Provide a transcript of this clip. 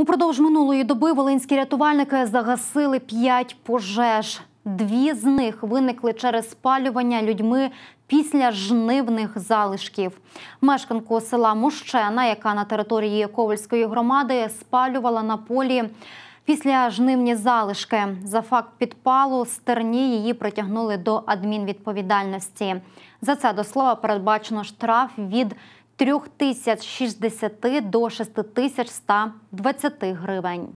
Упродовж минулої доби волинські рятувальники загасили п'ять пожеж. Дві з них виникли через спалювання людьми після жнивних залишків. Мешканку села Мощена, яка на території Ковальської громади спалювала на полі після жнивні залишки. За факт підпалу стерні її притягнули до адмінвідповідальності. За це до слова передбачено штраф від. 3060 до 6120 гривень.